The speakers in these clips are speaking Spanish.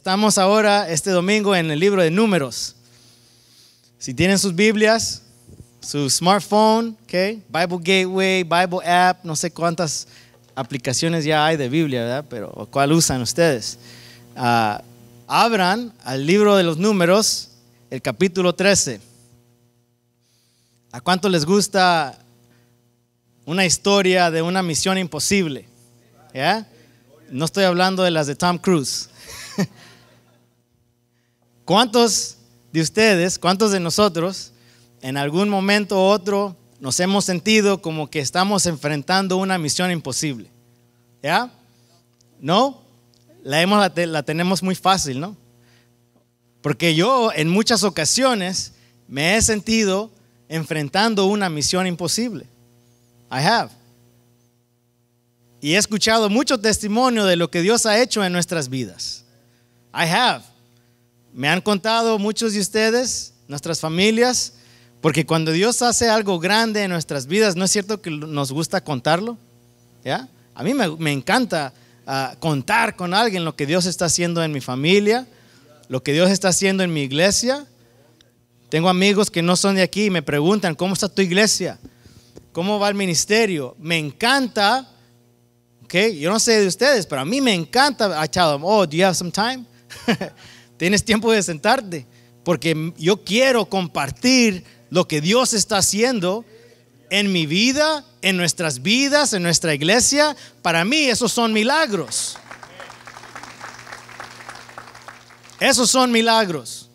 Estamos ahora este domingo en el libro de números. Si tienen sus Biblias, su smartphone, Bible Gateway, Bible App, no sé cuántas aplicaciones ya hay de Biblia, ¿verdad? Pero ¿cuál usan ustedes? Ah, abran al libro de los números, el capítulo 13. ¿A cuánto les gusta una historia de una misión imposible? No estoy hablando de las de Tom Cruise. ¿Cuántos de ustedes, cuántos de nosotros, en algún momento u otro, nos hemos sentido como que estamos enfrentando una misión imposible? ¿Ya? ¿No? La, hemos, la, la tenemos muy fácil, ¿no? Porque yo en muchas ocasiones me he sentido enfrentando una misión imposible. I have. Y he escuchado mucho testimonio de lo que Dios ha hecho en nuestras vidas. I have. Me han contado muchos de ustedes, nuestras familias, porque cuando Dios hace algo grande en nuestras vidas, ¿no es cierto que nos gusta contarlo? ¿Ya? A mí me, encanta ah, contar con alguien lo que Dios está haciendo en mi familia, lo que Dios está haciendo en mi iglesia. Tengo amigos que no son de aquí y me preguntan, ¿cómo está tu iglesia? ¿Cómo va el ministerio? Me encanta, ok, yo no sé de ustedes, pero a mí me encanta, I tell oh, do you have some time? Tienes tiempo de sentarte, porque yo quiero compartir lo que Dios está haciendo en mi vida, en nuestras vidas, en nuestra iglesia. Para mí esos son milagros. Esos son milagros.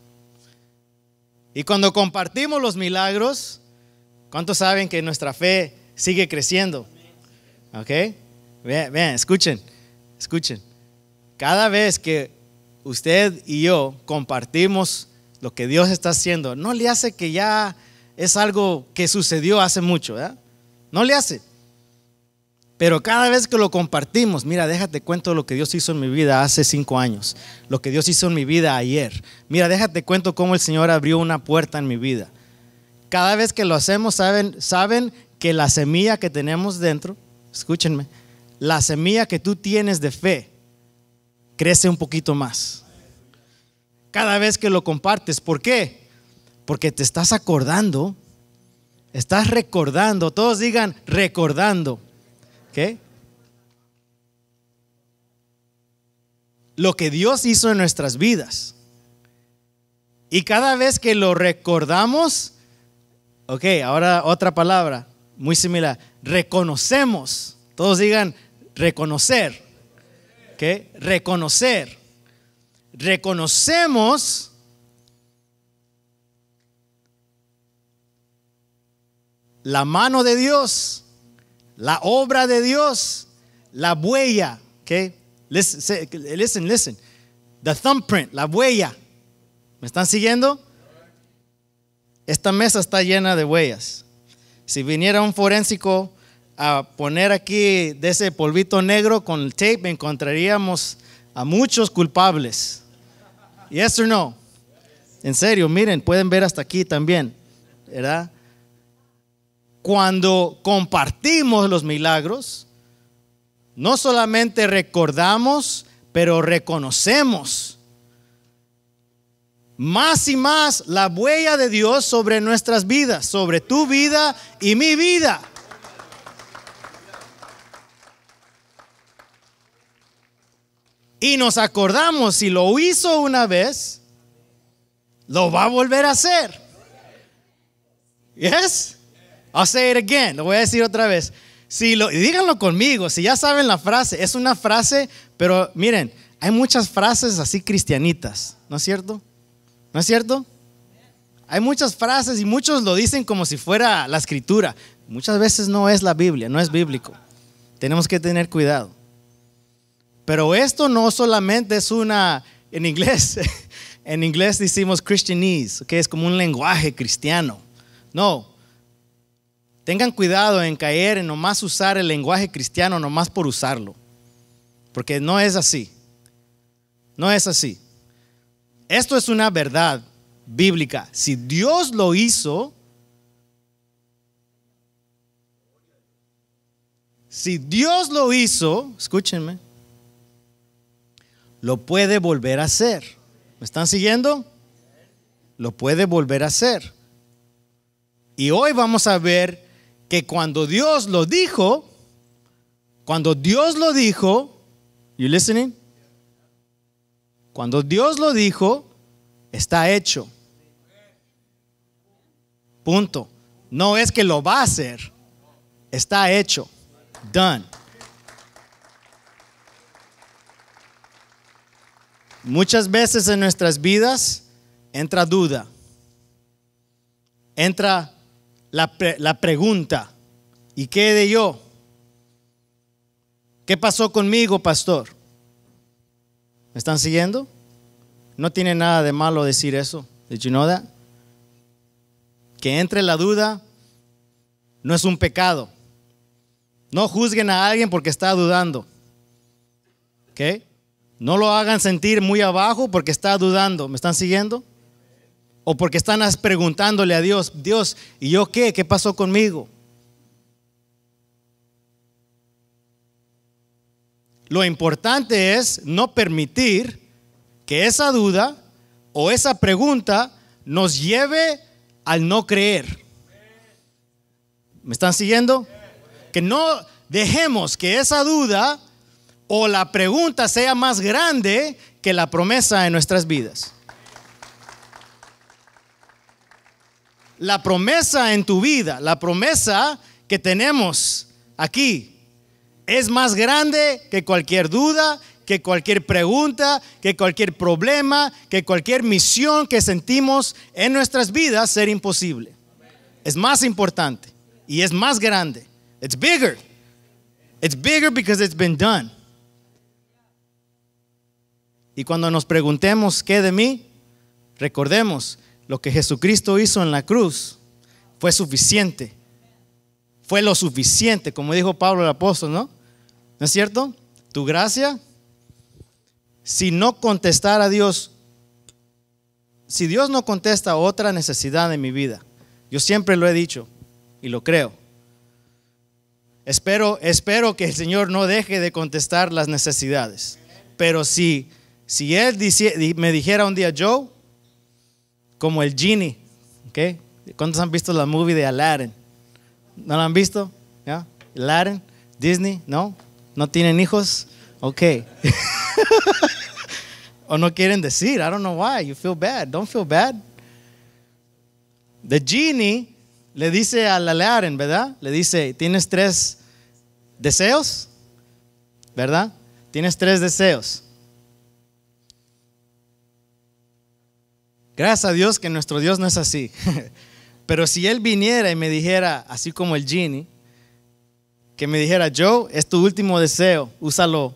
Y cuando compartimos los milagros, ¿cuántos saben que nuestra fe sigue creciendo? ¿Ok? Vean, escuchen, escuchen. Cada vez que usted y yo compartimos lo que Dios está haciendo, no le hace que ya es algo que sucedió hace mucho, ¿verdad? No le hace. Pero cada vez que lo compartimos, mira, déjate cuento lo que Dios hizo en mi vida hace cinco años, lo que Dios hizo en mi vida ayer. Mira, déjate cuento cómo el Señor abrió una puerta en mi vida. Cada vez que lo hacemos, saben, saben que la semilla que tenemos dentro, escúchenme, la semilla que tú tienes de fe, crece un poquito más. Cada vez que lo compartes, ¿por qué? Porque te estás acordando, estás recordando, todos digan recordando, ¿qué? Lo que Dios hizo en nuestras vidas. Y cada vez que lo recordamos, ok, ahora otra palabra muy similar, reconocemos, todos digan reconocer reconocer. Reconocemos la mano de Dios, la obra de Dios, la huella. ¿Qué? Listen, listen, listen. The thumbprint, la huella. ¿Me están siguiendo? Esta mesa está llena de huellas. Si viniera un forénsico a poner aquí de ese polvito negro con el tape, encontraríamos a muchos culpables. Yes or no? En serio, miren, pueden ver hasta aquí también, ¿verdad? Cuando compartimos los milagros, no solamente recordamos, pero reconocemos más y más la huella de Dios sobre nuestras vidas, sobre tu vida y mi vida. Y nos acordamos, si lo hizo una vez, lo va a volver a hacer. ¿Yes? I'll say it again. Lo voy a decir otra vez. Si lo, díganlo conmigo, si ya saben la frase, es una frase, pero miren, hay muchas frases así cristianitas, ¿no es cierto? ¿No es cierto? Hay muchas frases y muchos lo dicen como si fuera la escritura. Muchas veces no es la Biblia, no es bíblico. Tenemos que tener cuidado. Pero esto no solamente es una, en inglés, en inglés decimos Christianese, que es como un lenguaje cristiano. No, tengan cuidado en caer en nomás usar el lenguaje cristiano, nomás por usarlo. Porque no es así. No es así. Esto es una verdad bíblica. Si Dios lo hizo, si Dios lo hizo, escúchenme, lo puede volver a hacer. ¿Me están siguiendo? Lo puede volver a hacer. Y hoy vamos a ver que cuando Dios lo dijo, cuando Dios lo dijo, you listening? Cuando Dios lo dijo, está hecho. Punto. No es que lo va a hacer. Está hecho. Done. Muchas veces en nuestras vidas entra duda, entra la, la pregunta, ¿y qué de yo? ¿Qué pasó conmigo, pastor? ¿Me están siguiendo? No tiene nada de malo decir eso. de you know Que entre la duda no es un pecado. No juzguen a alguien porque está dudando. ¿Ok? No lo hagan sentir muy abajo porque está dudando. ¿Me están siguiendo? O porque están preguntándole a Dios, Dios, ¿y yo qué? ¿Qué pasó conmigo? Lo importante es no permitir que esa duda o esa pregunta nos lleve al no creer. ¿Me están siguiendo? Que no dejemos que esa duda o la pregunta sea más grande que la promesa en nuestras vidas. La promesa en tu vida, la promesa que tenemos aquí, es más grande que cualquier duda, que cualquier pregunta, que cualquier problema, que cualquier misión que sentimos en nuestras vidas ser imposible. Es más importante y es más grande. It's bigger. It's bigger because it's been done. Y cuando nos preguntemos qué de mí, recordemos lo que Jesucristo hizo en la cruz fue suficiente. Fue lo suficiente, como dijo Pablo el apóstol, ¿no? ¿No es cierto? Tu gracia, si no contestar a Dios, si Dios no contesta otra necesidad de mi vida, yo siempre lo he dicho y lo creo. Espero, espero que el Señor no deje de contestar las necesidades. Pero si si él me dijera un día, Joe, como el genie, ¿ok? ¿Cuántos han visto la movie de Aladdin? ¿No la han visto? ¿Ya? ¿Aladdin? ¿Disney? ¿No? ¿No tienen hijos? Ok. o no quieren decir, I don't know why, you feel bad, don't feel bad. The genie le dice al Aladdin, ¿verdad? Le dice, tienes tres deseos, ¿verdad? Tienes tres deseos. Gracias a Dios que nuestro Dios no es así. Pero si Él viniera y me dijera, así como el genie, que me dijera, Joe, es tu último deseo, úsalo,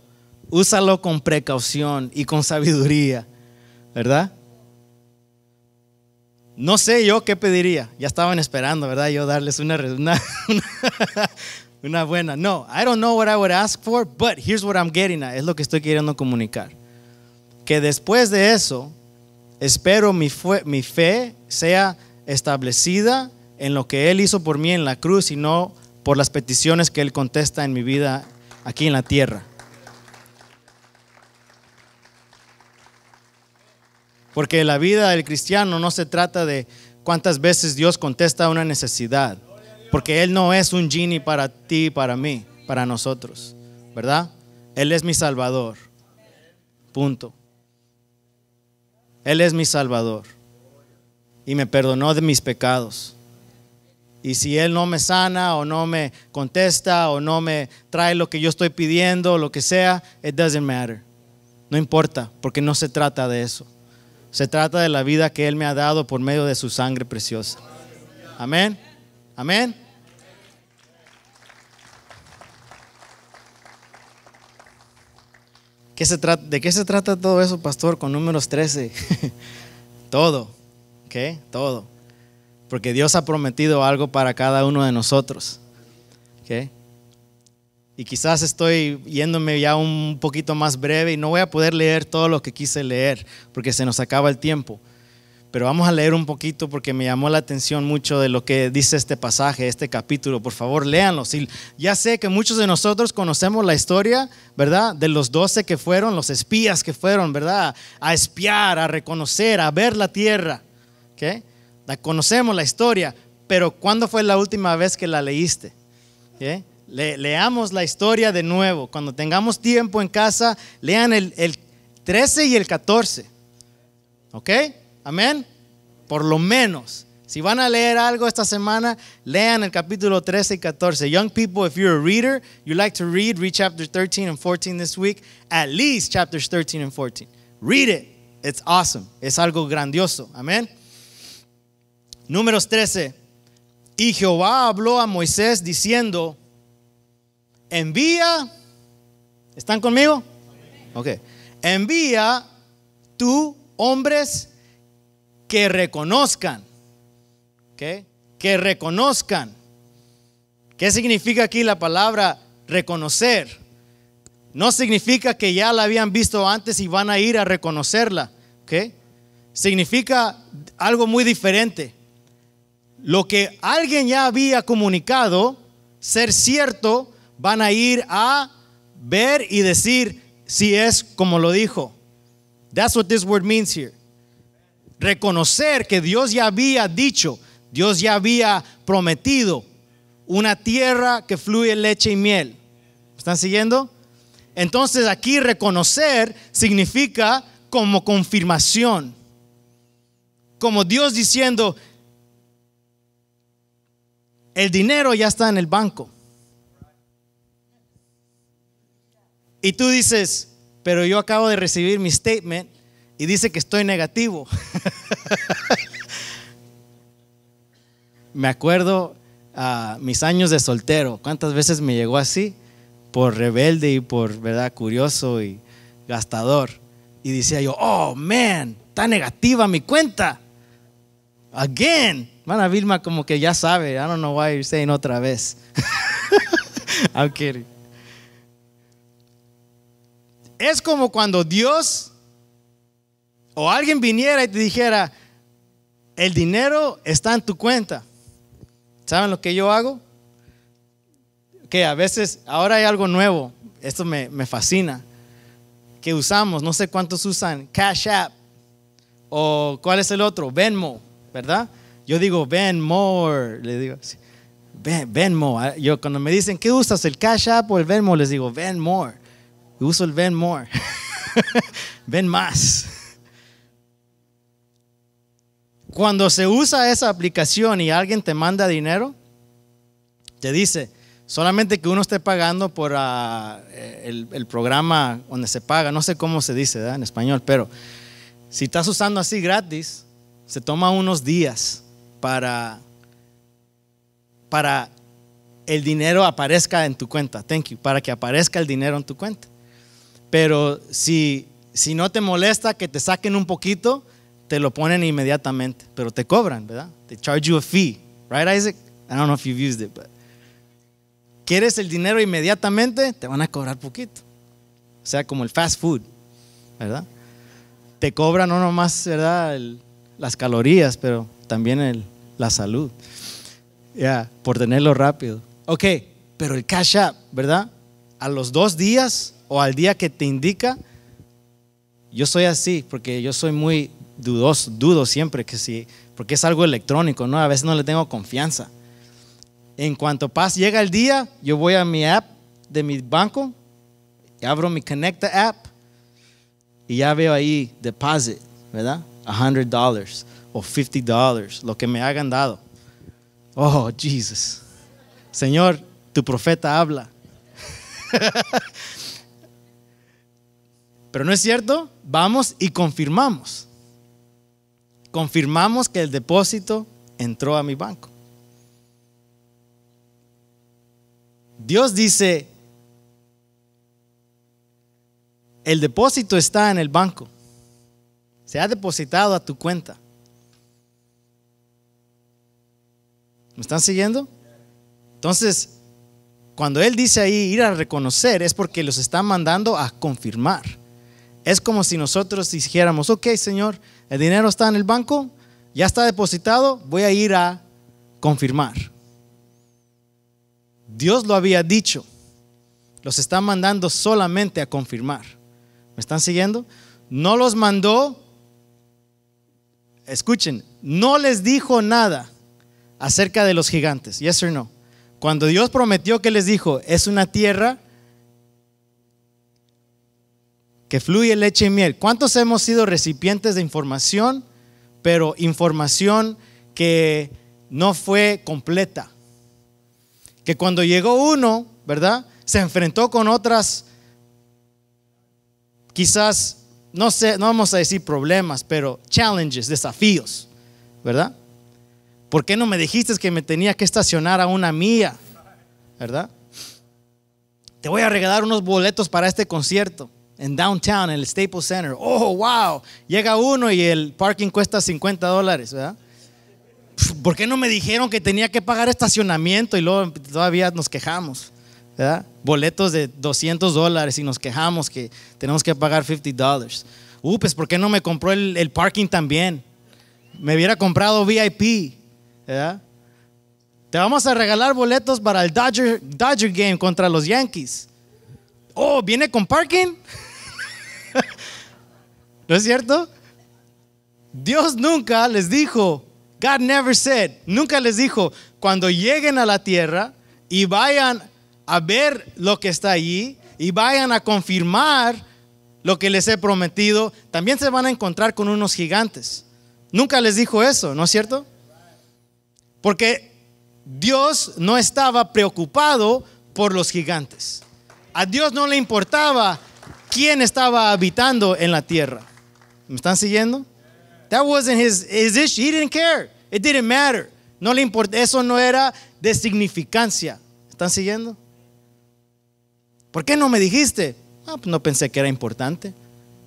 úsalo con precaución y con sabiduría, ¿verdad? No sé yo qué pediría. Ya estaban esperando, ¿verdad? Yo darles una, una, una, buena. No, I don't know what I would ask for, but here's what I'm getting at. Es lo que estoy queriendo comunicar. Que después de eso, Espero mi, mi fe sea establecida en lo que Él hizo por mí en la cruz y no por las peticiones que Él contesta en mi vida aquí en la tierra. Porque la vida del cristiano no se trata de cuántas veces Dios contesta una necesidad. Porque Él no es un genie para ti, para mí, para nosotros. ¿Verdad? Él es mi salvador. Punto. Él es mi Salvador y me perdonó de mis pecados. Y si Él no me sana o no me contesta o no me trae lo que yo estoy pidiendo, lo que sea, it doesn't matter. No importa, porque no se trata de eso. Se trata de la vida que Él me ha dado por medio de su sangre preciosa. Amén. Amén. trata, ¿De qué se trata todo eso, pastor, con números 13? todo, ¿qué? Todo. Porque Dios ha prometido algo para cada uno de nosotros. ¿Qué? Y quizás estoy yéndome ya un poquito más breve y no voy a poder leer todo lo que quise leer porque se nos acaba el tiempo. Pero vamos a leer un poquito porque me llamó la atención mucho de lo que dice este pasaje, este capítulo. Por favor, léanlo. ya sé que muchos de nosotros conocemos la historia, ¿verdad? De los doce que fueron, los espías que fueron, ¿verdad? A espiar, a reconocer, a ver la tierra. ¿Qué? La conocemos la historia, pero ¿cuándo fue la última vez que la leíste? leamos la historia de nuevo. Cuando tengamos tiempo en casa, lean el, el 13 y el 14. ¿Ok? Amén. Por lo menos. Si van a leer algo esta semana, lean el capítulo 13 y 14. Young people, if you're a reader, you like to read, read chapter 13 and 14 this week, at least chapters 13 and 14. Read it. It's awesome. Es algo grandioso. Amén. Números 13. Y Jehová habló a Moisés diciendo, envía, ¿están conmigo? Ok, envía tú hombres que reconozcan. Que reconozcan. ¿Qué significa aquí la palabra reconocer? No significa que ya la habían visto antes y van a ir a reconocerla. Significa algo muy diferente. Lo que alguien ya había comunicado, ser cierto, van a ir a ver y decir si es como lo dijo. That's what this word means here reconocer que Dios ya había dicho, Dios ya había prometido una tierra que fluye leche y miel. ¿Están siguiendo? Entonces aquí reconocer significa como confirmación, como Dios diciendo, el dinero ya está en el banco. Y tú dices, pero yo acabo de recibir mi statement y dice que estoy negativo. me acuerdo a ah, mis años de soltero, cuántas veces me llegó así por rebelde y por, ¿verdad?, curioso y gastador. Y decía yo, oh, man, está negativa mi cuenta. Again. Mala Vilma como que ya sabe, I don't know why you're saying otra vez. I'm kidding. Es como cuando Dios o alguien viniera y te dijera, el dinero está en tu cuenta. ¿Saben lo que yo hago? Que a veces, ahora hay algo nuevo, esto me, fascina, que usamos, no sé cuántos usan, Cash App, o cuál es el otro, Venmo, ¿verdad? Yo digo Venmo, le digo Ven, Venmo. Ah, yo cuando me dicen, ¿qué usas? ¿El Cash App o el Venmo? Les digo, Venmo. Uso el Venmo. Ven más. Cuando se usa esa aplicación y alguien te manda dinero, te dice, solamente que uno esté pagando por ah, eh, el, programa donde se paga, no sé cómo se dice en español, pero si estás usando así gratis, se toma unos días para, para el dinero aparezca en tu cuenta, thank you, para que aparezca el dinero en tu cuenta. Pero si, si no te molesta que te saquen un poquito, te lo ponen inmediatamente, pero te cobran, ¿verdad? They charge you a fee, right, Isaac? I don't know if you've used it, but quieres el dinero inmediatamente, te van a cobrar poquito. O sea, como el fast food, ¿verdad? Te cobran no nomás, ¿verdad? las calorías, pero también la salud. Ya, por tenerlo rápido. Ok, pero el cash ¿verdad? A los dos días o al día que te indica, yo soy así, porque yo soy muy dudoso, dudo siempre que sí, porque es algo electrónico, ¿no? A veces no le tengo confianza. En cuanto pasa llega el día, yo voy a mi app de mi banco, abro mi Connecta app y ya veo ahí deposit, ¿verdad? $100 o $50, lo que me hagan dado. Oh, Jesus. Señor, tu profeta habla. Pero no es cierto, vamos y confirmamos confirmamos que el depósito entró a mi banco. Dios dice, el depósito está en el banco, se ha depositado a tu cuenta. ¿Me están siguiendo? Entonces, cuando Él dice ahí ir a reconocer, es porque los está mandando a confirmar. Es como si nosotros dijéramos, ok, Señor, el dinero está en el banco, ya está depositado, voy a ir a confirmar. Dios lo había dicho, los está mandando solamente a confirmar. ¿Me están siguiendo? No los mandó, escuchen, no les dijo nada acerca de los gigantes, yes or no. Cuando Dios prometió que les dijo, es una tierra que fluye leche y miel. ¿Cuántos hemos sido recipientes de información, pero información que no fue completa? Que cuando llegó uno, ¿verdad? Se enfrentó con otras, quizás, no sé, no vamos a decir problemas, pero challenges, desafíos, ¿verdad? ¿Por qué no me dijiste que me tenía que estacionar a una mía? ¿Verdad? Te voy a regalar unos boletos para este concierto en downtown, en el Staples Center. Oh, wow. Llega uno y el parking cuesta 50 dólares, ¿Por qué no me dijeron que tenía que pagar estacionamiento y luego todavía nos quejamos? ¿verdad? Boletos de 200 dólares y nos quejamos que tenemos que pagar 50 dólares. Uh, pues ¿por qué no me compró el, parking también? Me hubiera comprado VIP, ¿verdad? Te vamos a regalar boletos para el Dodger Game contra los Yankees. Oh, ¿viene con parking? ¿No es cierto? Dios nunca les dijo, God never said, nunca les dijo, cuando lleguen a la tierra y vayan a ver lo que está allí y vayan a confirmar lo que les he prometido, también se van a encontrar con unos gigantes. Nunca les dijo eso, ¿no es cierto? Porque Dios no estaba preocupado por los gigantes. A Dios no le importaba quién estaba habitando en la tierra. ¿Me están siguiendo? That wasn't his, issue. He didn't care. It didn't matter. No le importa. Eso no era de significancia. ¿Están siguiendo? ¿Por qué no me dijiste? Ah, pues no pensé que era importante.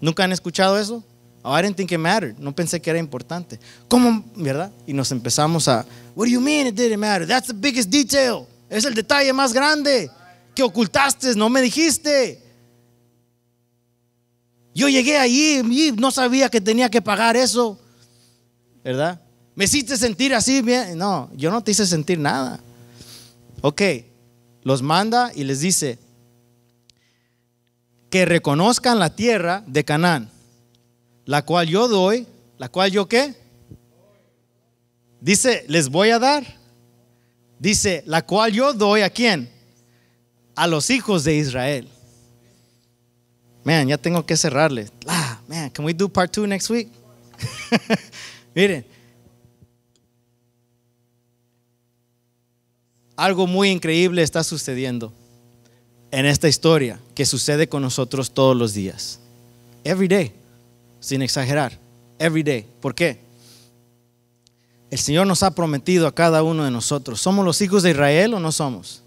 ¿Nunca han escuchado eso? Oh, I didn't think it mattered. No pensé que era importante. ¿Cómo? ¿Verdad? Y nos empezamos a, what do you mean it didn't matter? That's the biggest detail. Es el detalle más grande que ocultaste, no me dijiste. Yo llegué ahí y no sabía que tenía que pagar eso, ¿verdad? Me hiciste sentir así, No, yo no te hice sentir nada. Ok, los manda y les dice que reconozcan la tierra de Canaán, la cual yo doy, la cual yo qué? Dice, les voy a dar. Dice, la cual yo doy a quién? A los hijos de Israel. Man, ya tengo que cerrarle. man, can we do part two next week? Miren. Algo muy increíble está sucediendo en esta historia que sucede con nosotros todos los días. Every day. Sin exagerar. Every day. ¿Por qué? El Señor nos ha prometido a cada uno de nosotros. ¿Somos los hijos de Israel o no somos?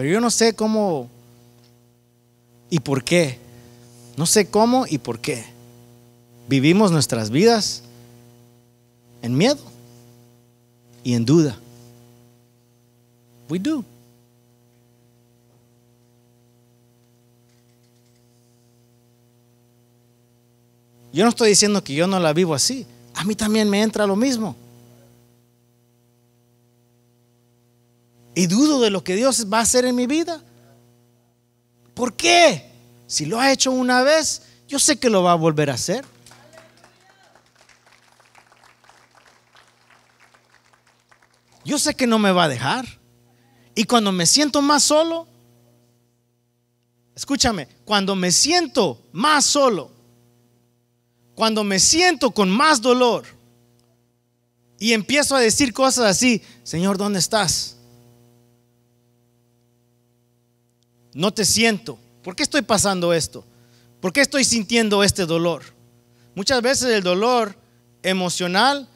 Pero yo no sé cómo y por qué. No sé cómo y por qué. Vivimos nuestras vidas en miedo y en duda. We do. Yo no estoy diciendo que yo no la vivo así. A mí también me entra lo mismo. y dudo de lo que Dios va a hacer en mi vida. ¿Por qué? Si lo ha hecho una vez, yo sé que lo va a volver a hacer. Yo sé que no me va a dejar. Y cuando me siento más solo, escúchame, cuando me siento más solo, cuando me siento con más dolor y empiezo a decir cosas así, Señor, ¿dónde estás? no te siento. ¿Por qué estoy pasando esto? ¿Por qué estoy sintiendo este dolor? Muchas veces el dolor emocional,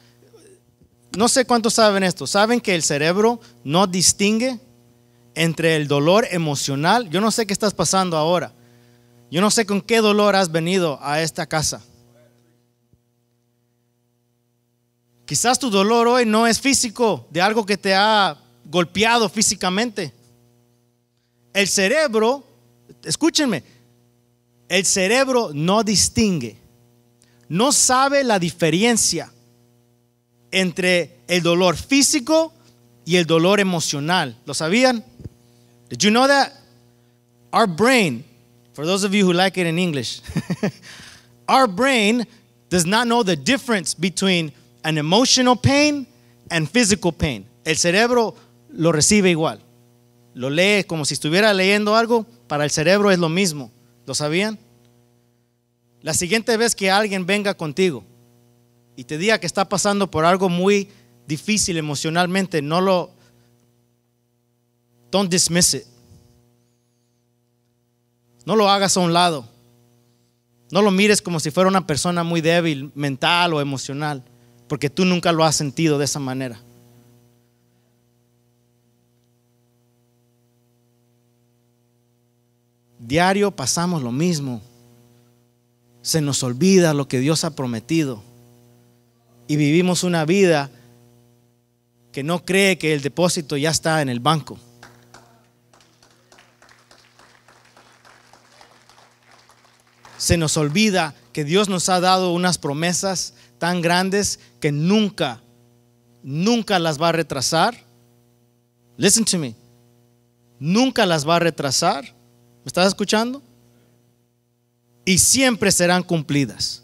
no sé cuántos saben esto, saben que el cerebro no distingue entre el dolor emocional. Yo no sé qué estás pasando ahora. Yo no sé con qué dolor has venido a esta casa. Quizás tu dolor hoy no es físico, de algo que te ha golpeado físicamente. El cerebro, escúchenme, el cerebro no distingue, no sabe la diferencia entre el dolor físico y el dolor emocional. ¿Lo sabían? Did you know that? Our brain, for those of you who like it in English, our brain does not know the difference between an emotional pain and physical pain. El cerebro lo recibe igual lo lee como si estuviera leyendo algo, para el cerebro es lo mismo. ¿Lo sabían? La siguiente vez que alguien venga contigo y te diga que está pasando por algo muy difícil emocionalmente, no lo don't dismiss it. No lo hagas a un lado. No lo mires como si fuera una persona muy débil mental o emocional, porque tú nunca lo has sentido de esa manera. Diario pasamos lo mismo. Se nos olvida lo que Dios ha prometido. Y vivimos una vida que no cree que el depósito ya está en el banco. Se nos olvida que Dios nos ha dado unas promesas tan grandes que nunca, nunca las va a retrasar. Listen to me. Nunca las va a retrasar ¿Me estás escuchando? Y siempre serán cumplidas.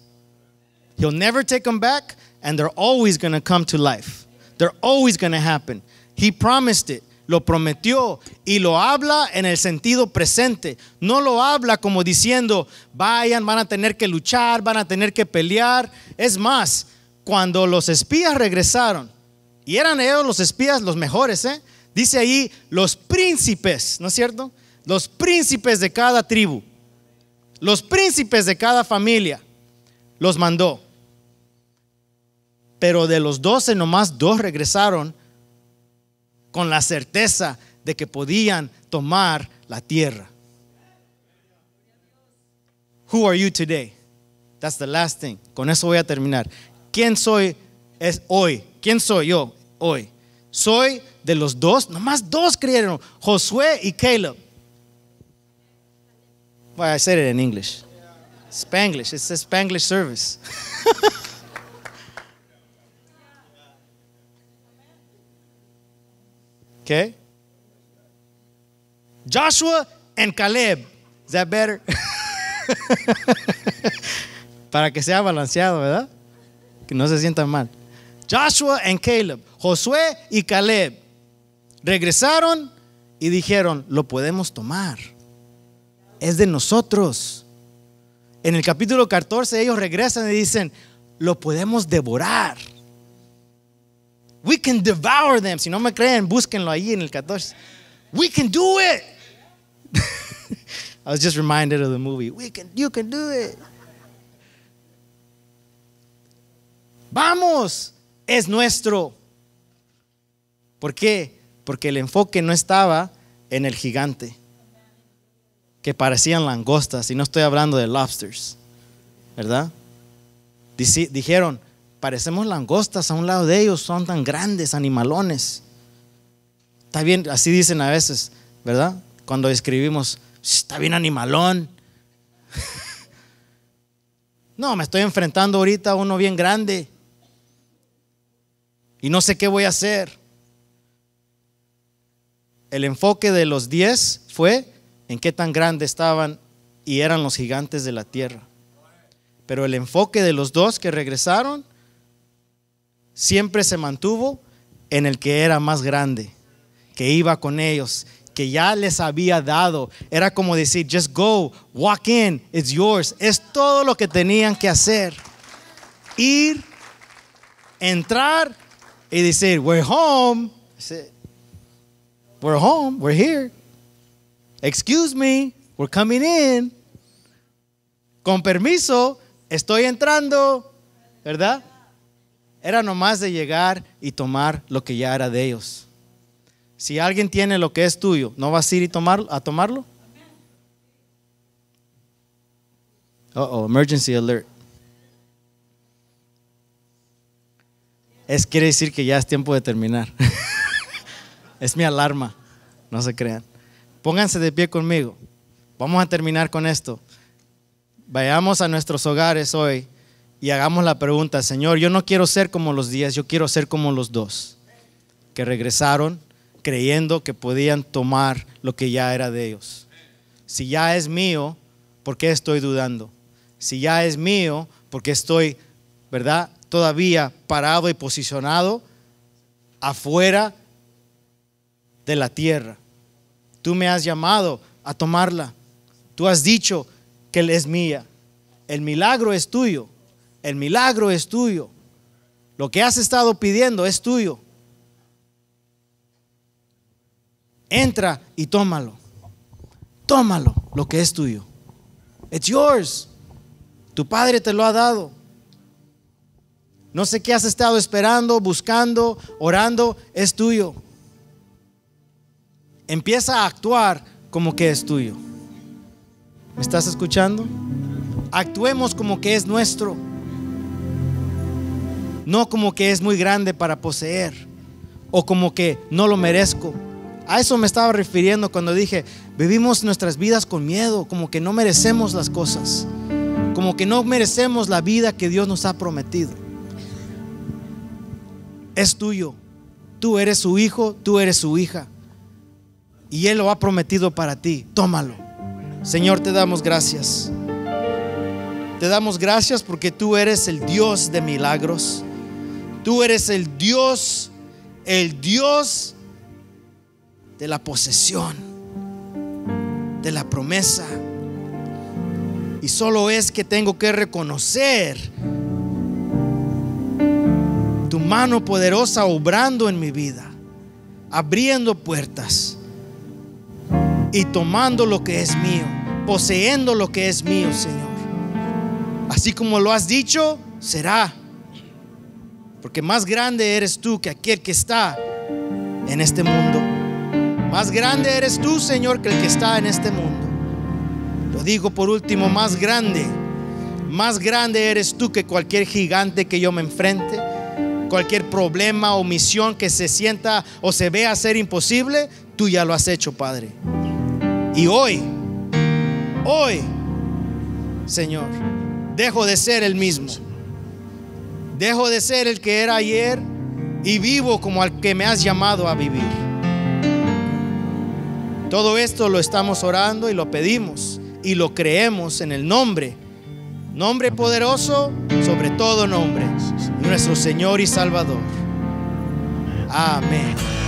He'll never take them back, and they're always going to come to life. They're always going to happen. He promised it. Lo prometió y lo habla en el sentido presente. No lo habla como diciendo, vayan, van a tener que luchar, van a tener que pelear. Es más, cuando los espías regresaron, y eran ellos los espías los mejores, ¿eh? dice ahí los príncipes, ¿no es cierto? los príncipes de cada tribu, los príncipes de cada familia, los mandó. Pero de los doce, nomás dos regresaron con la certeza de que podían tomar la tierra. Who are you today? That's the last thing. Con eso voy a terminar. ¿Quién soy es hoy? ¿Quién soy yo hoy? Soy de los dos, nomás dos creyeron, Josué y Caleb. Why I said it in English. Spanglish. It's a Spanglish service. okay. Joshua and Caleb. Is that better? Para que sea balanceado, ¿verdad? Que no se sientan mal. Joshua and Caleb, Josué y Caleb, regresaron y dijeron, lo podemos tomar es de nosotros. En el capítulo 14 ellos regresan y dicen, lo podemos devorar. We can devour them. Si no me creen, búsquenlo ahí en el 14. We can do it. I was just reminded of the movie. We can, you can do it. Vamos, es nuestro. ¿Por qué? Porque el enfoque no estaba en el gigante que parecían langostas, y no estoy hablando de lobsters, ¿verdad? Dijeron, parecemos langostas a un lado de ellos, son tan grandes, animalones. Está bien, así dicen a veces, ¿verdad? Cuando escribimos, está bien animalón. no, me estoy enfrentando ahorita a uno bien grande y no sé qué voy a hacer. El enfoque de los 10 fue en qué tan grande estaban y eran los gigantes de la tierra. Pero el enfoque de los dos que regresaron siempre se mantuvo en el que era más grande, que iba con ellos, que ya les había dado. Era como decir, just go, walk in, it's yours. Es todo lo que tenían que hacer. Ir, entrar y decir, we're home. We're home, we're here excuse me, we're coming in. Con permiso, estoy entrando, ¿verdad? Era nomás de llegar y tomar lo que ya era de ellos. Si alguien tiene lo que es tuyo, ¿no vas a ir y tomarlo, a tomarlo? Uh oh, emergency alert. Es quiere decir que ya es tiempo de terminar. es mi alarma, no se crean. Pónganse de pie conmigo. Vamos a terminar con esto. Vayamos a nuestros hogares hoy y hagamos la pregunta, Señor, yo no quiero ser como los diez, yo quiero ser como los dos, que regresaron creyendo que podían tomar lo que ya era de ellos. Si ya es mío, ¿por qué estoy dudando? Si ya es mío, ¿por qué estoy, verdad, todavía parado y posicionado afuera de la tierra? Tú me has llamado a tomarla. Tú has dicho que es mía. El milagro es tuyo. El milagro es tuyo. Lo que has estado pidiendo es tuyo. Entra y tómalo. Tómalo, lo que es tuyo. It's yours. Tu padre te lo ha dado. No sé qué has estado esperando, buscando, orando, es tuyo empieza a actuar como que es tuyo. ¿Me estás escuchando? Actuemos como que es nuestro, no como que es muy grande para poseer o como que no lo merezco. A eso me estaba refiriendo cuando dije, vivimos nuestras vidas con miedo, como que no merecemos las cosas, como que no merecemos la vida que Dios nos ha prometido. Es tuyo, tú eres su hijo, tú eres su hija y Él lo ha prometido para ti. Tómalo. Señor, te damos gracias. Te damos gracias porque tú eres el Dios de milagros. Tú eres el Dios, el Dios de la posesión, de la promesa. Y solo es que tengo que reconocer tu mano poderosa obrando en mi vida, abriendo puertas y tomando lo que es mío, Poseyendo lo que es mío, Señor. Así como lo has dicho, será. Porque más grande eres tú que aquel que está en este mundo. Más grande eres tú, Señor, que el que está en este mundo. Lo digo por último, más grande. Más grande eres tú que cualquier gigante que yo me enfrente, cualquier problema o misión que se sienta o se vea ser imposible, tú ya lo has hecho, Padre. Y hoy, hoy, Señor, dejo de ser el mismo. Dejo de ser el que era ayer y vivo como al que me has llamado a vivir. Todo esto lo estamos orando y lo pedimos y lo creemos en el nombre, nombre poderoso sobre todo nombre, nuestro Señor y Salvador. Amén.